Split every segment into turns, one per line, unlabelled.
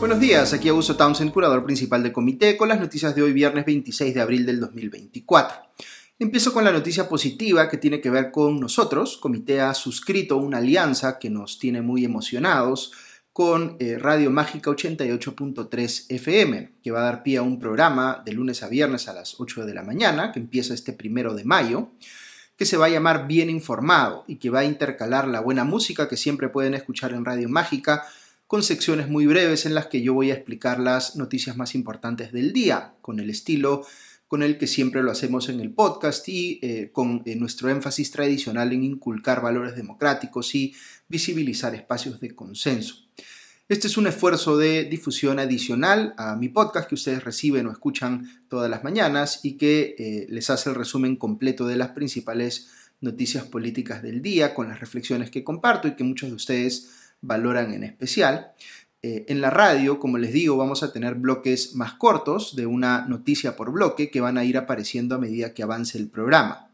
Buenos días, aquí Augusto Townsend, curador principal del comité, con las noticias de hoy viernes 26 de abril del 2024. Empiezo con la noticia positiva que tiene que ver con nosotros. Comité ha suscrito una alianza que nos tiene muy emocionados con eh, Radio Mágica 88.3 FM, que va a dar pie a un programa de lunes a viernes a las 8 de la mañana, que empieza este primero de mayo que se va a llamar Bien Informado y que va a intercalar la buena música que siempre pueden escuchar en Radio Mágica con secciones muy breves en las que yo voy a explicar las noticias más importantes del día, con el estilo con el que siempre lo hacemos en el podcast y eh, con eh, nuestro énfasis tradicional en inculcar valores democráticos y visibilizar espacios de consenso. Este es un esfuerzo de difusión adicional a mi podcast que ustedes reciben o escuchan todas las mañanas y que eh, les hace el resumen completo de las principales noticias políticas del día con las reflexiones que comparto y que muchos de ustedes valoran en especial. Eh, en la radio, como les digo, vamos a tener bloques más cortos de una noticia por bloque que van a ir apareciendo a medida que avance el programa.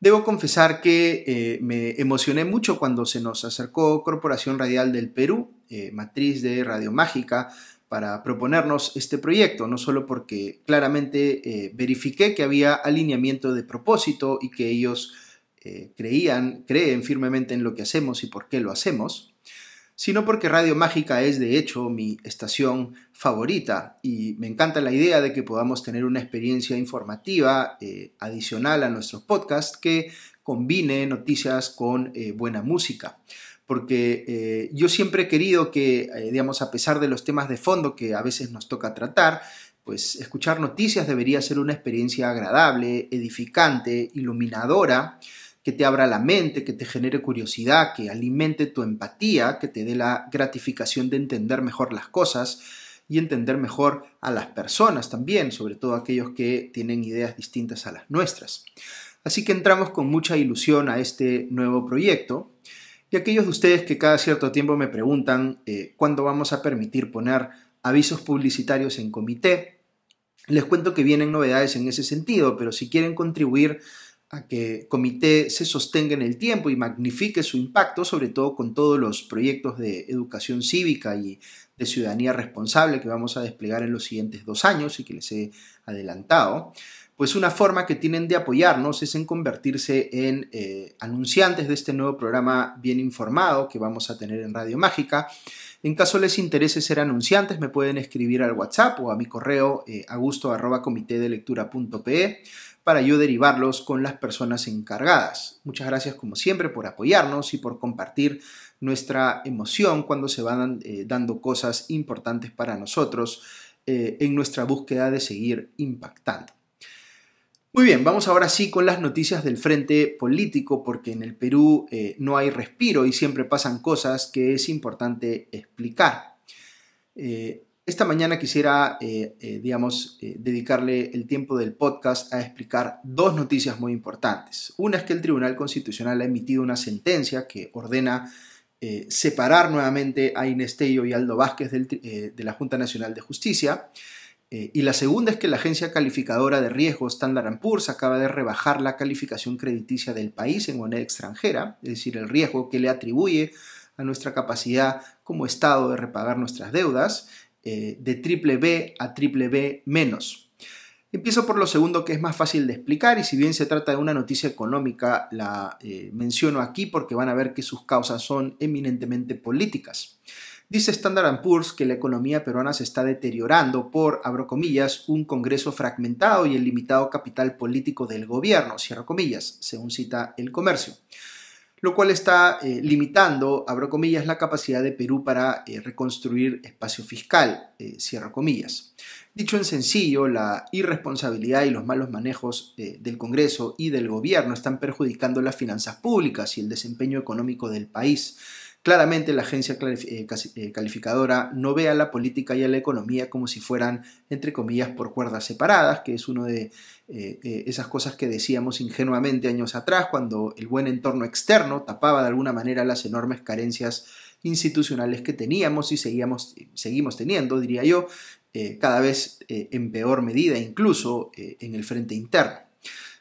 Debo confesar que eh, me emocioné mucho cuando se nos acercó Corporación Radial del Perú, eh, matriz de Radio Mágica, para proponernos este proyecto, no solo porque claramente verifiqué que había alineamiento de propósito y que ellos eh, creían, creen firmemente en lo que hacemos y por qué lo hacemos, sino porque Radio Mágica es de hecho mi estación favorita y me encanta la idea de que podamos tener una experiencia informativa eh, adicional a nuestros podcasts que combine noticias con eh, buena música porque yo siempre he querido que, digamos, a pesar de los temas de fondo que a veces nos toca tratar, pues escuchar noticias debería ser una experiencia agradable, edificante, iluminadora, que te abra la mente, que te genere curiosidad, que alimente tu empatía, que te dé la gratificación de entender mejor las cosas y entender mejor a las personas también, sobre todo aquellos que tienen ideas distintas a las nuestras. Así que entramos con mucha ilusión a este nuevo proyecto. Y aquellos de ustedes que cada cierto tiempo me preguntan eh, cuándo vamos a permitir poner avisos publicitarios en comité, les cuento que vienen novedades en ese sentido, pero si quieren contribuir a que Comité se sostenga en el tiempo y magnifique su impacto, sobre todo con todos los proyectos de educación cívica y de ciudadanía responsable que vamos a desplegar en los siguientes dos años y que les he adelantado, pues una forma que tienen de apoyarnos es en convertirse en eh, anunciantes de este nuevo programa bien informado que vamos a tener en Radio Mágica. En caso les interese ser anunciantes, me pueden escribir al WhatsApp o a mi correo eh, para yo derivarlos con las personas encargadas. Muchas gracias como siempre por apoyarnos y por compartir nuestra emoción cuando se van eh, dando cosas importantes para nosotros eh, en nuestra búsqueda de seguir impactando. Muy bien, vamos ahora sí con las noticias del frente político, porque en el Perú eh, no hay respiro y siempre pasan cosas que es importante explicar. Esta mañana quisiera, eh, eh, digamos, eh, dedicarle el tiempo del podcast a explicar dos noticias muy importantes. Una es que el Tribunal Constitucional ha emitido una sentencia que ordena separar nuevamente a Inés y Aldo Vázquez de la Junta Nacional de Justicia. y la segunda es que la agencia calificadora de riesgos Standard Poor's acaba de rebajar la calificación crediticia del país en moneda extranjera, es decir, el riesgo que le atribuye a nuestra capacidad como Estado de repagar nuestras deudas eh, de triple B a triple B menos. Empiezo por lo segundo que es más fácil de explicar y si bien se trata de una noticia económica la eh, menciono aquí porque van a ver que sus causas son eminentemente políticas. Dice Standard Poor's que la economía peruana se está deteriorando por, abro comillas, un Congreso fragmentado y el limitado capital político del gobierno, cierro comillas, según cita el comercio lo cual está eh, limitando, abro comillas, la capacidad de Perú para eh, reconstruir espacio fiscal, eh, cierro comillas. Dicho en sencillo, la irresponsabilidad y los malos manejos del Congreso y del gobierno están perjudicando las finanzas públicas y el desempeño económico del país Claramente la agencia eh, eh, calificadora no ve a la política y a la economía como si fueran, entre comillas, por cuerdas separadas, que es una de eh, esas cosas que decíamos ingenuamente años atrás, cuando el buen entorno externo tapaba de alguna manera las enormes carencias institucionales que teníamos y seguimos teniendo, diría yo, cada vez en peor medida, incluso en el frente interno.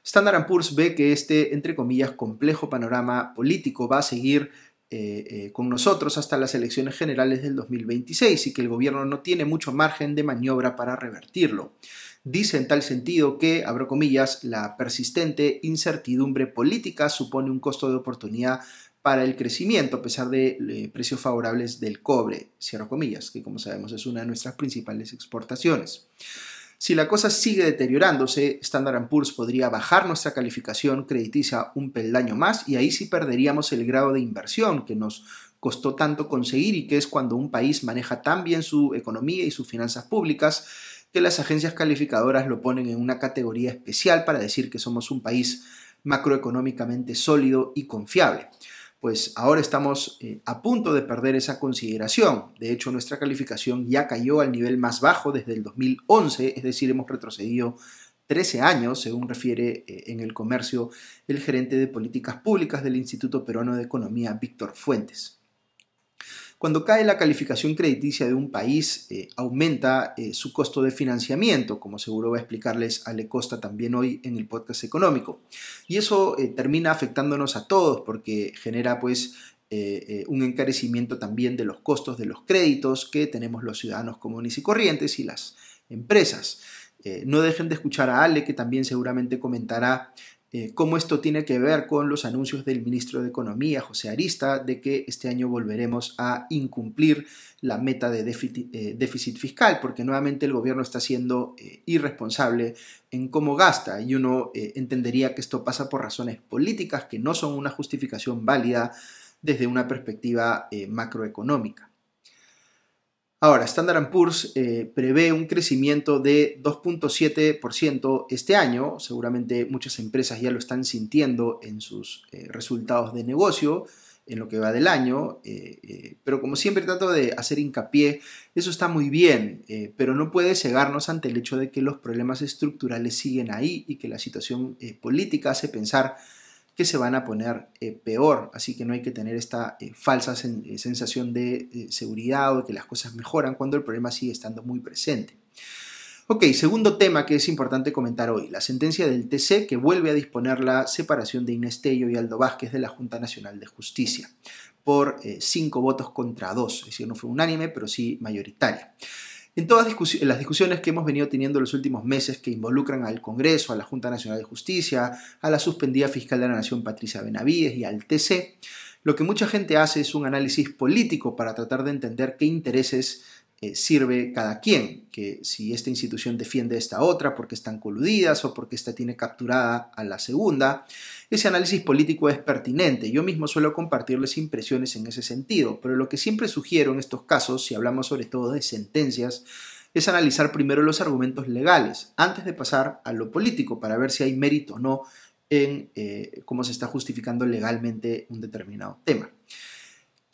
Standard Poor's ve que este, entre comillas, complejo panorama político va a seguir eh, eh, con nosotros hasta las elecciones generales del 2026 y que el gobierno no tiene mucho margen de maniobra para revertirlo. Dice en tal sentido que, abro comillas, la persistente incertidumbre política supone un costo de oportunidad para el crecimiento a pesar de eh, precios favorables del cobre, cierro comillas, que como sabemos es una de nuestras principales exportaciones. Si la cosa sigue deteriorándose, Standard Poor's podría bajar nuestra calificación crediticia un peldaño más y ahí sí perderíamos el grado de inversión que nos costó tanto conseguir y que es cuando un país maneja tan bien su economía y sus finanzas públicas que las agencias calificadoras lo ponen en una categoría especial para decir que somos un país macroeconómicamente sólido y confiable pues ahora estamos eh, a punto de perder esa consideración. De hecho, nuestra calificación ya cayó al nivel más bajo desde el 2011, es decir, hemos retrocedido 13 años, según refiere eh, en el comercio el gerente de políticas públicas del Instituto Peruano de Economía, Víctor Fuentes. Cuando cae la calificación crediticia de un país, eh, aumenta eh, su costo de financiamiento, como seguro va a explicarles Ale Costa también hoy en el podcast económico. Y eso eh, termina afectándonos a todos porque genera pues un encarecimiento también de los costos de los créditos que tenemos los ciudadanos comunes y corrientes y las empresas. no dejen de escuchar a Ale, que también seguramente comentará eh, cómo esto tiene que ver con los anuncios del ministro de Economía, José Arista, de que este año volveremos a incumplir la meta de déficit, eh, fiscal, porque nuevamente el gobierno está siendo eh, irresponsable en cómo gasta y uno entendería que esto pasa por razones políticas que no son una justificación válida desde una perspectiva macroeconómica. Ahora, Standard Poor's eh, prevé un crecimiento de 2.7% este año. Seguramente muchas empresas ya lo están sintiendo en sus eh, resultados de negocio en lo que va del año, eh, pero como siempre trato de hacer hincapié, eso está muy bien, pero no puede cegarnos ante el hecho de que los problemas estructurales siguen ahí y que la situación política hace pensar que se van a poner eh, peor. Así que no hay que tener esta eh, falsa eh, sensación de seguridad o de que las cosas mejoran cuando el problema sigue estando muy presente. Ok, segundo tema que es importante comentar hoy, la sentencia del TC que vuelve a disponer la separación de Inés Tello y Aldo Vázquez de la Junta Nacional de Justicia por cinco votos contra dos, es decir, no fue unánime, pero sí mayoritaria. En todas las discusiones que hemos venido teniendo los últimos meses que involucran al Congreso, a la Junta Nacional de Justicia, a la suspendida fiscal de la Nación Patricia Benavides y al TC, lo que mucha gente hace es un análisis político para tratar de entender qué intereses eh, sirve cada quien, que si esta institución defiende esta otra porque están coludidas o porque esta tiene capturada a la segunda. Ese análisis político es pertinente, yo mismo suelo compartirles impresiones en ese sentido, pero lo que siempre sugiero en estos casos, si hablamos sobre todo de sentencias, es analizar primero los argumentos legales antes de pasar a lo político para ver si hay mérito o no en eh, cómo se está justificando legalmente un determinado tema.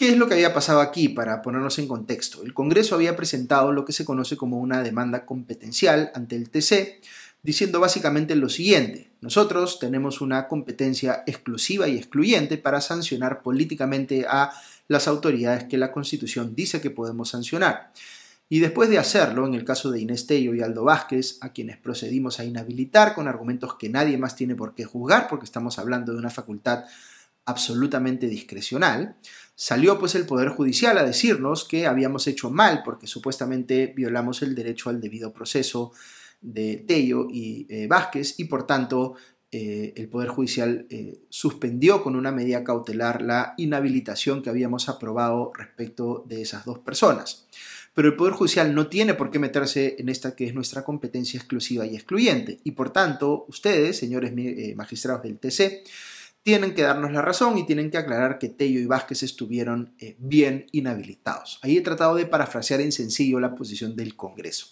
¿Qué es lo que había pasado aquí para ponernos en contexto? El Congreso había presentado lo que se conoce como una demanda competencial ante el TC, diciendo básicamente lo siguiente, nosotros tenemos una competencia exclusiva y excluyente para sancionar políticamente a las autoridades que la Constitución dice que podemos sancionar. Y después de hacerlo, en el caso de Inés Tello y Aldo Vázquez, a quienes procedimos a inhabilitar con argumentos que nadie más tiene por qué juzgar, porque estamos hablando de una facultad absolutamente discrecional, Salió pues el Poder Judicial a decirnos que habíamos hecho mal porque supuestamente violamos el derecho al debido proceso de Tello y eh, Vázquez y por tanto eh, el Poder Judicial eh, suspendió con una medida cautelar la inhabilitación que habíamos aprobado respecto de esas dos personas. Pero el Poder Judicial no tiene por qué meterse en esta que es nuestra competencia exclusiva y excluyente. Y por tanto, ustedes, señores magistrados del TC, tienen que darnos la razón y tienen que aclarar que Tello y Vázquez estuvieron eh, bien inhabilitados. Ahí he tratado de parafrasear en sencillo la posición del Congreso.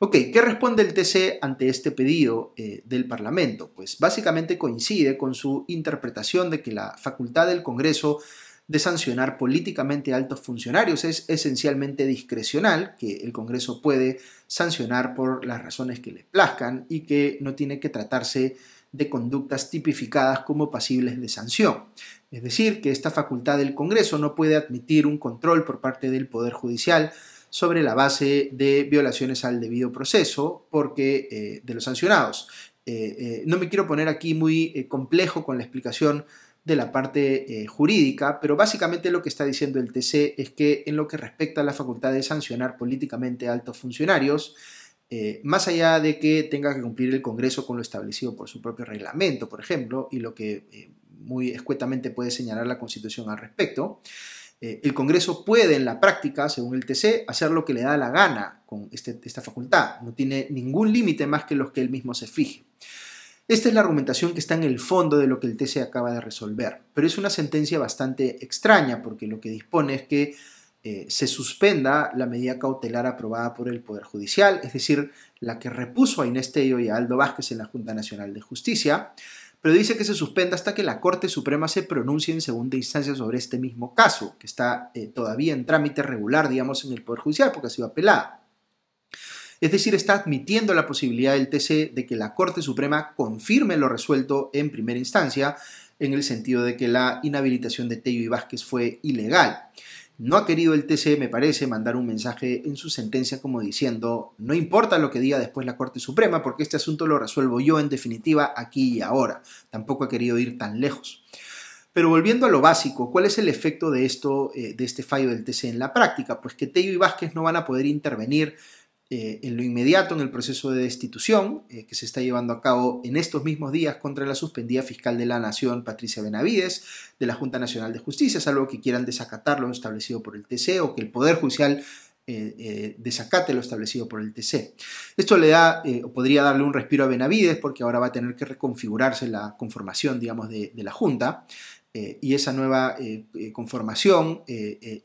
Ok, ¿qué responde el TC ante este pedido eh, del Parlamento? Pues básicamente coincide con su interpretación de que la facultad del Congreso de sancionar políticamente a altos funcionarios es esencialmente discrecional, que el Congreso puede sancionar por las razones que le plazcan y que no tiene que tratarse de de conductas tipificadas como pasibles de sanción. Es decir, que esta facultad del Congreso no puede admitir un control por parte del Poder Judicial sobre la base de violaciones al debido proceso porque, eh, de los sancionados. Eh, eh, no me quiero poner aquí muy complejo con la explicación de la parte jurídica, pero básicamente lo que está diciendo el TC es que en lo que respecta a la facultad de sancionar políticamente a altos funcionarios, eh, más allá de que tenga que cumplir el Congreso con lo establecido por su propio reglamento, por ejemplo, y lo que eh, muy escuetamente puede señalar la Constitución al respecto, eh, el Congreso puede en la práctica, según el TC, hacer lo que le da la gana con este, esta facultad. No tiene ningún límite más que los que él mismo se fije. Esta es la argumentación que está en el fondo de lo que el TC acaba de resolver, pero es una sentencia bastante extraña porque lo que dispone es que eh, se suspenda la medida cautelar aprobada por el Poder Judicial, es decir, la que repuso a Inés Tello y a Aldo Vázquez en la Junta Nacional de Justicia, pero dice que se suspenda hasta que la Corte Suprema se pronuncie en segunda instancia sobre este mismo caso, que está eh, todavía en trámite regular, digamos, en el Poder Judicial, porque ha sido apelada. Es decir, está admitiendo la posibilidad del TC de que la Corte Suprema confirme lo resuelto en primera instancia, en el sentido de que la inhabilitación de Tello y Vázquez fue ilegal. No ha querido el TC, me parece, mandar un mensaje en su sentencia como diciendo, no importa lo que diga después la Corte Suprema, porque este asunto lo resuelvo yo en definitiva aquí y ahora. Tampoco ha querido ir tan lejos. Pero volviendo a lo básico, ¿cuál es el efecto de, esto, eh, de este fallo del TC en la práctica? Pues que Tello y Vázquez no van a poder intervenir eh, en lo inmediato en el proceso de destitución eh, que se está llevando a cabo en estos mismos días contra la suspendida fiscal de la Nación, Patricia Benavides, de la Junta Nacional de Justicia, salvo que quieran desacatar lo establecido por el TC o que el Poder Judicial eh, desacate lo establecido por el TC. Esto le da, o podría darle un respiro a Benavides porque ahora va a tener que reconfigurarse la conformación, digamos, de la Junta. Eh, y esa nueva eh, eh, conformación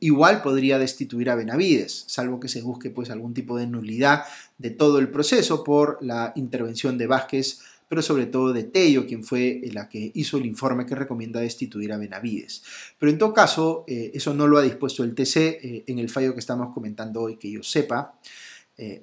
igual podría destituir a Benavides, salvo que se busque pues algún tipo de nulidad de todo el proceso por la intervención de Vázquez, pero sobre todo de Tello, quien fue la que hizo el informe que recomienda destituir a Benavides. Pero en todo caso, eso no lo ha dispuesto el TC en el fallo que estamos comentando hoy, que yo sepa.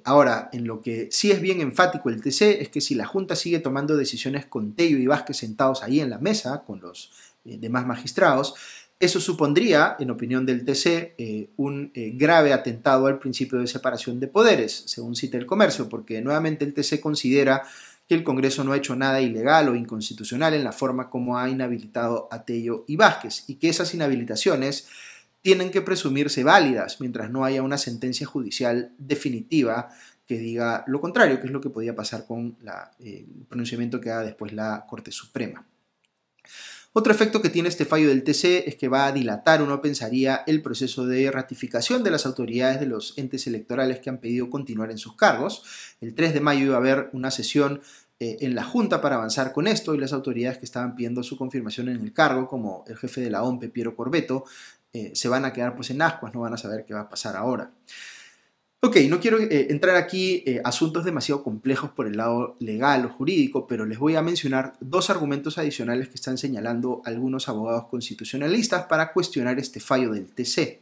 ahora, en lo que sí es bien enfático el TC es que si la Junta sigue tomando decisiones con Tello y Vázquez sentados ahí en la mesa, con los eh, demás magistrados, eso supondría, en opinión del TC, eh, un eh, grave atentado al principio de separación de poderes, según cita el comercio, porque nuevamente el TC considera que el Congreso no ha hecho nada ilegal o inconstitucional en la forma como ha inhabilitado a Tello y Vázquez, y que esas inhabilitaciones tienen que presumirse válidas mientras no haya una sentencia judicial definitiva que diga lo contrario, que es lo que podía pasar con el pronunciamiento que da después la Corte Suprema. Otro efecto que tiene este fallo del TC es que va a dilatar, uno pensaría, el proceso de ratificación de las autoridades de los entes electorales que han pedido continuar en sus cargos. El 3 de mayo iba a haber una sesión eh, en la Junta para avanzar con esto y las autoridades que estaban pidiendo su confirmación en el cargo, como el jefe de la OMP, Piero Corbeto, eh, se van a quedar pues en ascuas, no van a saber qué va a pasar ahora. Ok, no quiero eh, entrar aquí eh, asuntos demasiado complejos por el lado legal o jurídico, pero les voy a mencionar dos argumentos adicionales que están señalando algunos abogados constitucionalistas para cuestionar este fallo del TC.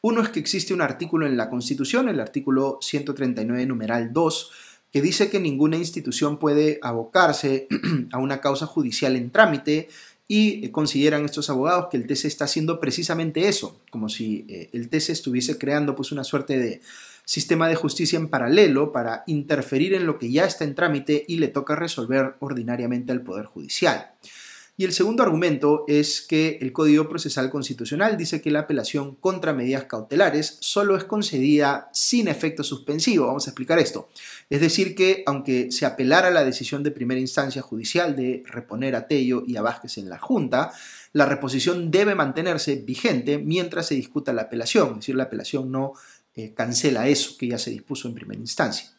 Uno es que existe un artículo en la Constitución, el artículo 139, numeral 2, que dice que ninguna institución puede abocarse a una causa judicial en trámite y eh, consideran estos abogados que el TC está haciendo precisamente eso, como si el TC estuviese creando pues una suerte de sistema de justicia en paralelo para interferir en lo que ya está en trámite y le toca resolver ordinariamente al Poder Judicial. Y el segundo argumento es que el Código Procesal Constitucional dice que la apelación contra medidas cautelares solo es concedida sin efecto suspensivo. Vamos a explicar esto. Es decir, que aunque se apelara la decisión de primera instancia judicial de reponer a Tello y a Vázquez en la Junta, la reposición debe mantenerse vigente mientras se discuta la apelación. Es decir, la apelación no eh, cancela eso que ya se dispuso en primera instancia.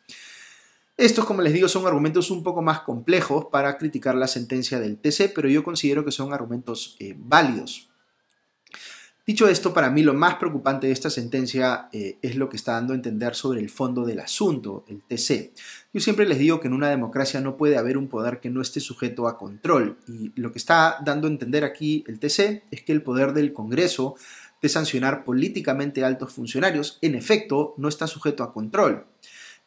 Estos, como les digo, son argumentos un poco más complejos para criticar la sentencia del TC, pero yo considero que son argumentos eh, válidos. Dicho esto, para mí lo más preocupante de esta sentencia eh, es lo que está dando a entender sobre el fondo del asunto, el TC. Yo siempre les digo que en una democracia no puede haber un poder que no esté sujeto a control, y lo que está dando a entender aquí el TC es que el poder del Congreso de sancionar políticamente a altos funcionarios, en efecto, no está sujeto a control,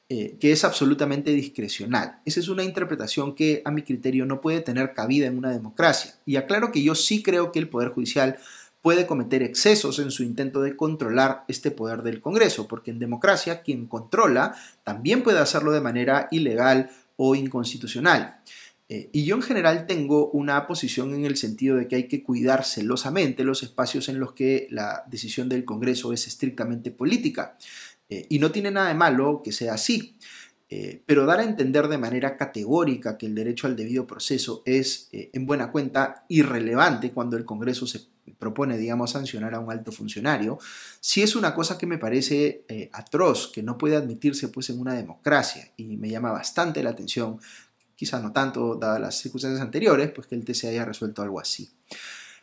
eh, que es absolutamente discrecional. Esa es una interpretación que, a mi criterio, no puede tener cabida en una democracia. Y aclaro que yo sí creo que el Poder Judicial puede cometer excesos en su intento de controlar este poder del Congreso, porque en democracia quien controla también puede hacerlo de manera ilegal o inconstitucional. Eh, y yo en general tengo una posición en el sentido de que hay que cuidar celosamente los espacios en los que la decisión del Congreso es estrictamente política. Eh, y no tiene nada de malo que sea así. Eh, pero dar a entender de manera categórica que el derecho al debido proceso es, en buena cuenta, irrelevante cuando el Congreso se propone, digamos, sancionar a un alto funcionario, si es una cosa que me parece atroz, que no puede admitirse pues en una democracia, y me llama bastante la atención quizás no tanto, dadas las circunstancias anteriores, pues que el TC haya resuelto algo así.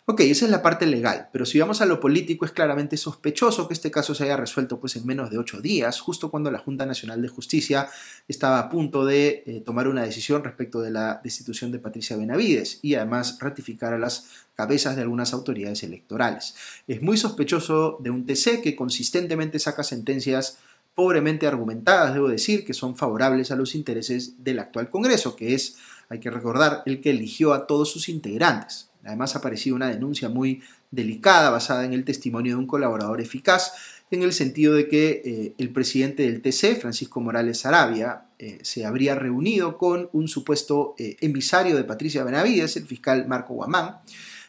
Ok, esa es la parte legal, pero si vamos a lo político es claramente sospechoso que este caso se haya resuelto pues en menos de ocho días, justo cuando la Junta Nacional de Justicia estaba a punto de eh, tomar una decisión respecto de la destitución de Patricia Benavides y además ratificar a las cabezas de algunas autoridades electorales. Es muy sospechoso de un TC que consistentemente saca sentencias pobremente argumentadas, debo decir, que son favorables a los intereses del actual Congreso, que es, hay que recordar, el que eligió a todos sus integrantes. Además, ha aparecido una denuncia muy delicada basada en el testimonio de un colaborador eficaz, en el sentido de que eh, el presidente del TC, Francisco Morales Arabia, eh, se habría reunido con un supuesto eh, emisario de Patricia Benavides, el fiscal Marco Guamán,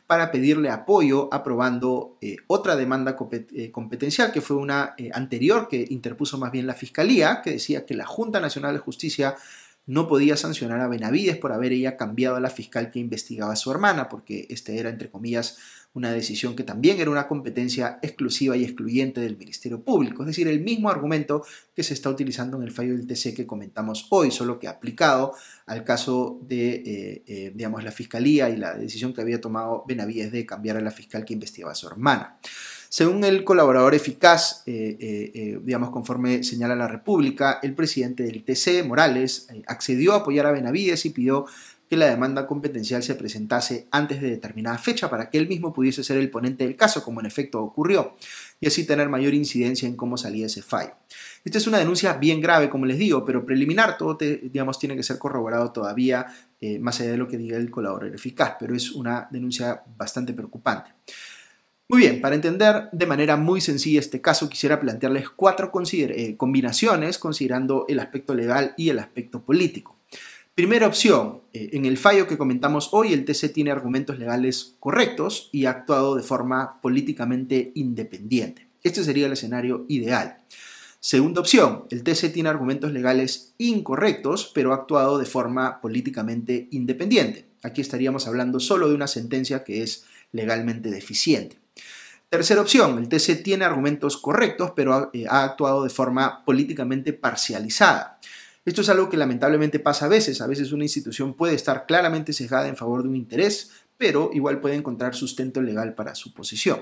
para pedirle apoyo aprobando eh, otra demanda eh, competencial, que fue una eh, anterior que interpuso más bien la Fiscalía, que decía que la Junta Nacional de Justicia no podía sancionar a Benavides por haber ella cambiado a la fiscal que investigaba a su hermana, porque este era, entre comillas, una decisión que también era una competencia exclusiva y excluyente del Ministerio Público. Es decir, el mismo argumento que se está utilizando en el fallo del TC que comentamos hoy, solo que aplicado al caso de, eh, eh, digamos, la Fiscalía y la decisión que había tomado Benavides de cambiar a la fiscal que investigaba a su hermana. Según el colaborador eficaz, eh, eh, eh, digamos conforme señala la República, el presidente del TC, Morales, accedió a apoyar a Benavides y pidió que la demanda competencial se presentase antes de determinada fecha para que él mismo pudiese ser el ponente del caso, como en efecto ocurrió, y así tener mayor incidencia en cómo salía ese fallo. Esta es una denuncia bien grave, como les digo, pero preliminar, todo digamos, tiene que ser corroborado todavía, más allá de lo que diga el colaborador eficaz, pero es una denuncia bastante preocupante. Muy bien, para entender de manera muy sencilla este caso, quisiera plantearles cuatro eh, combinaciones considerando el aspecto legal y el aspecto político. Primera opción, eh, en el fallo que comentamos hoy, el TC tiene argumentos legales correctos y ha actuado de forma políticamente independiente. Este sería el escenario ideal. Segunda opción, el TC tiene argumentos legales incorrectos, pero ha actuado de forma políticamente independiente. Aquí estaríamos hablando solo de una sentencia que es legalmente deficiente. Tercera opción, el TC tiene argumentos correctos, pero eh, ha, actuado de forma políticamente parcializada. Esto es algo que lamentablemente pasa a veces. A veces una institución puede estar claramente cejada en favor de un interés, pero igual puede encontrar sustento legal para su posición.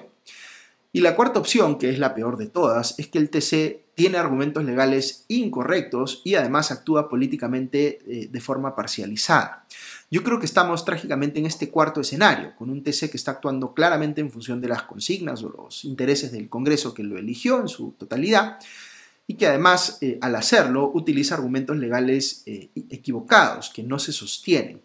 Y la cuarta opción, que es la peor de todas, es que el TC tiene argumentos legales incorrectos y además actúa políticamente eh, de forma parcializada. Yo creo que estamos trágicamente en este cuarto escenario, con un TC que está actuando claramente en función de las consignas o los intereses del Congreso que lo eligió en su totalidad y que además eh, al hacerlo utiliza argumentos legales eh, equivocados que no se sostienen.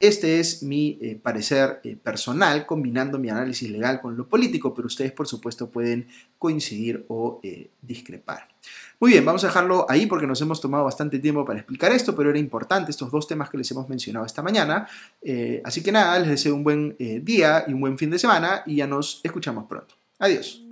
Este es mi eh, parecer eh, personal, combinando mi análisis legal con lo político, pero ustedes por supuesto pueden coincidir o eh, discrepar. Muy bien, vamos a dejarlo ahí porque nos hemos tomado bastante tiempo para explicar esto, pero era importante estos dos temas que les hemos mencionado esta mañana. así que nada, les deseo un buen día y un buen fin de semana y ya nos escuchamos pronto. Adiós.